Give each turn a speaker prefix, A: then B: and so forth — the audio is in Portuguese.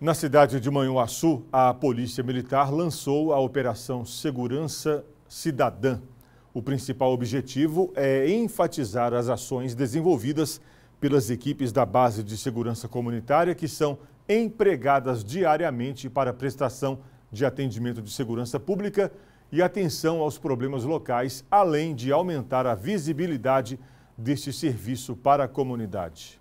A: Na cidade de Manhuaçu, a Polícia Militar lançou a Operação Segurança Cidadã. O principal objetivo é enfatizar as ações desenvolvidas pelas equipes da Base de Segurança Comunitária, que são empregadas diariamente para prestação de atendimento de segurança pública e atenção aos problemas locais, além de aumentar a visibilidade deste serviço para a comunidade.